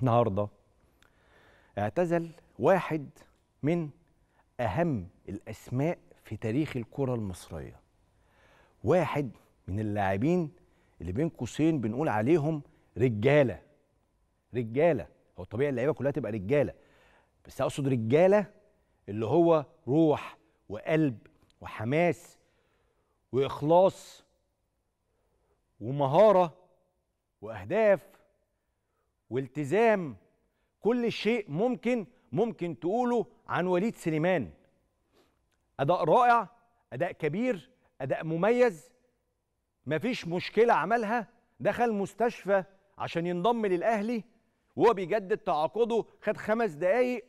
النهارده اعتزل واحد من اهم الاسماء في تاريخ الكره المصريه واحد من اللاعبين اللي بين قوسين بنقول عليهم رجاله رجاله هو طبيعي اللعيبه كلها تبقى رجاله بس اقصد رجاله اللي هو روح وقلب وحماس واخلاص ومهاره واهداف والتزام كل شيء ممكن ممكن تقوله عن وليد سليمان أداء رائع أداء كبير أداء مميز مفيش مشكلة عملها دخل مستشفى عشان ينضم للأهلي وهو بيجدد تعاقده خد خمس دقايق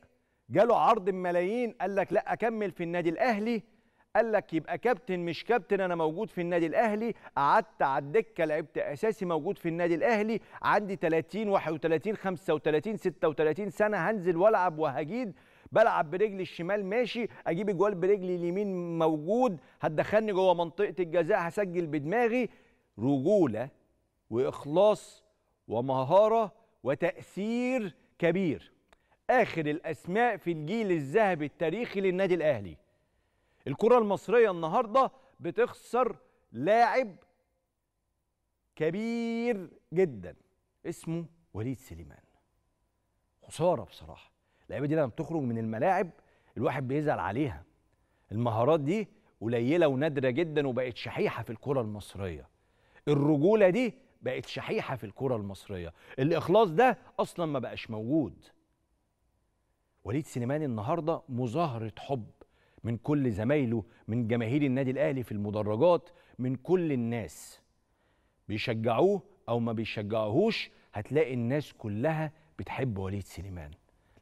جاله عرض بملايين قال لك لا أكمل في النادي الأهلي قال لك يبقى كابتن مش كابتن انا موجود في النادي الاهلي قعدت على الدكه لعبت اساسي موجود في النادي الاهلي عندي 30 31 35 36 سنه هنزل والعب وهجيد بلعب برجلي الشمال ماشي اجيب اجوال برجلي اليمين موجود هتدخلني جوه منطقه الجزاء هسجل بدماغي رجوله واخلاص ومهاره وتاثير كبير اخر الاسماء في الجيل الذهبي التاريخي للنادي الاهلي الكرة المصرية النهاردة بتخسر لاعب كبير جدا اسمه وليد سليمان خسارة بصراحة اللعيبة دي لما بتخرج من الملاعب الواحد بيزعل عليها المهارات دي قليلة ونادرة جدا وبقت شحيحة في الكرة المصرية الرجولة دي بقت شحيحة في الكرة المصرية الإخلاص ده أصلا ما بقاش موجود وليد سليمان النهاردة مظاهرة حب من كل زمايله من جماهير النادي الاهلي في المدرجات من كل الناس بيشجعوه او ما بيشجعوهوش هتلاقي الناس كلها بتحب وليد سليمان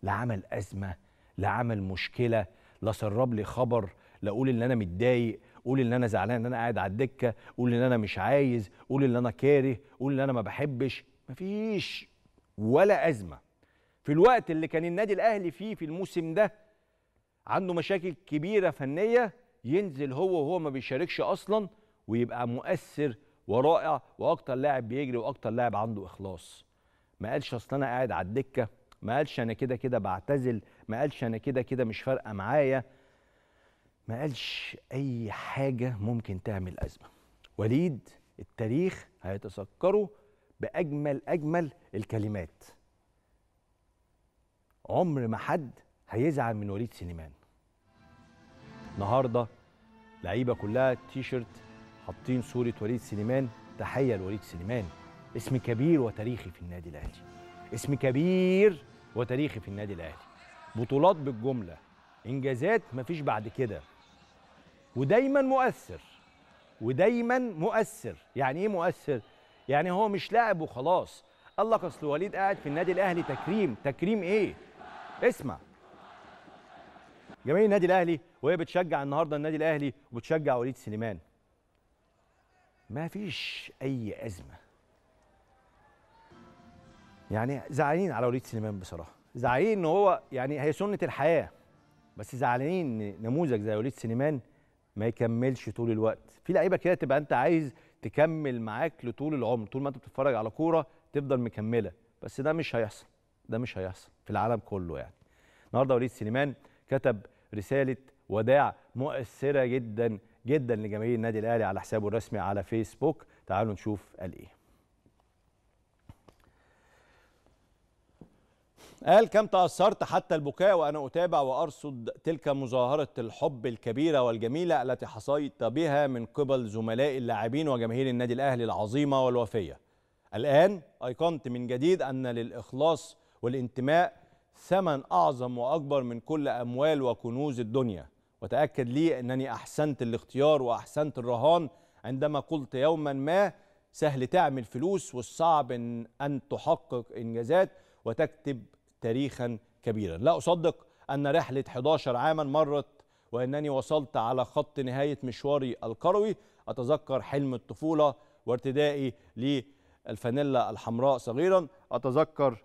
لا عمل ازمه لا عمل مشكله لا سرب لي خبر لا اقول ان انا متضايق قول ان انا زعلان ان انا قاعد على الدكه قول ان انا مش عايز قول ان انا كاره قول ان انا ما بحبش مفيش ولا ازمه في الوقت اللي كان النادي الاهلي فيه في الموسم ده عنده مشاكل كبيره فنيه ينزل هو وهو ما بيشاركش اصلا ويبقى مؤثر ورائع واكتر لاعب بيجري واكتر لاعب عنده اخلاص ما قالش اصل انا قاعد على الدكه ما قالش انا كده كده بعتزل ما قالش انا كده كده مش فارقه معايا ما قالش اي حاجه ممكن تعمل ازمه وليد التاريخ هيتذكره باجمل اجمل الكلمات عمر ما حد هيزعل من وليد سليمان النهارده لعيبه كلها تي شيرت حاطين صوره وليد سليمان تحيه لوليد سليمان اسم كبير وتاريخي في النادي الاهلي اسم كبير وتاريخي في النادي الاهلي بطولات بالجمله انجازات مفيش بعد كده ودايما مؤثر ودايما مؤثر يعني ايه مؤثر يعني هو مش لاعب وخلاص قال لك اصل وليد قاعد في النادي الاهلي تكريم تكريم ايه اسمع جماهير النادي الاهلي وهي بتشجع النهارده النادي الاهلي وبتشجع وليد سليمان ما فيش اي ازمه يعني زعلانين على وليد سليمان بصراحه زعلانين ان هو يعني هي سنه الحياه بس زعلانين ان نموذج زي وليد سليمان ما يكملش طول الوقت في لعيبه كده تبقى انت عايز تكمل معاك لطول العمر طول ما انت بتتفرج على كوره تفضل مكمله بس ده مش هيحصل ده مش هيحصل في العالم كله يعني النهارده وليد سليمان كتب رساله وداع مؤثره جدا جدا لجماهير النادي الاهلي على حسابه الرسمي على فيسبوك تعالوا نشوف قال ايه قال كم تأثرت حتى البكاء وأنا أتابع وأرصد تلك مظاهرة الحب الكبيرة والجميلة التي حصيت بها من قبل زملاء اللاعبين وجماهير النادي الأهلي العظيمة والوفية الآن أيقنت من جديد أن للإخلاص والانتماء ثمن أعظم وأكبر من كل أموال وكنوز الدنيا وتأكد لي أنني أحسنت الاختيار وأحسنت الرهان عندما قلت يوما ما سهل تعمل فلوس والصعب إن, أن تحقق إنجازات وتكتب تاريخا كبيرا لا أصدق أن رحلة 11 عاما مرت وأنني وصلت على خط نهاية مشواري الكروي أتذكر حلم الطفولة وارتدائي للفانيلا الحمراء صغيرا أتذكر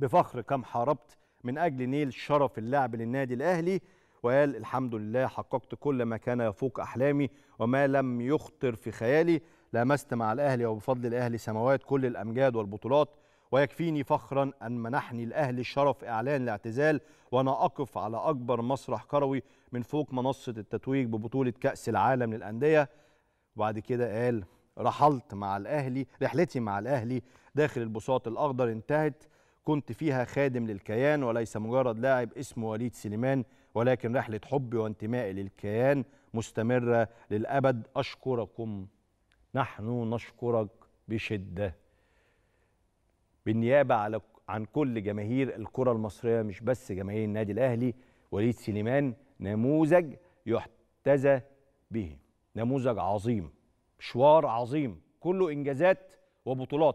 بفخر كم حاربت من أجل نيل شرف اللعب للنادي الأهلي وقال الحمد لله حققت كل ما كان يفوق أحلامي وما لم يخطر في خيالي لامست مع الأهلي وبفضل الأهلي سماوات كل الأمجاد والبطولات ويكفيني فخرا أن منحني الأهلي شرف إعلان الاعتزال وأنا أقف على أكبر مسرح كروي من فوق منصة التتويج ببطولة كأس العالم للأندية وبعد كده قال رحلت مع الأهلي رحلتي مع الأهلي داخل البساط الأخضر انتهت كنت فيها خادم للكيان وليس مجرد لاعب اسمه وليد سليمان ولكن رحلة حبي وانتمائي للكيان مستمرة للأبد أشكركم نحن نشكرك بشدة بالنيابة على عن كل جماهير الكرة المصرية مش بس جماهير النادي الأهلي وليد سليمان نموذج يحتذى به نموذج عظيم مشوار عظيم كله إنجازات وبطولات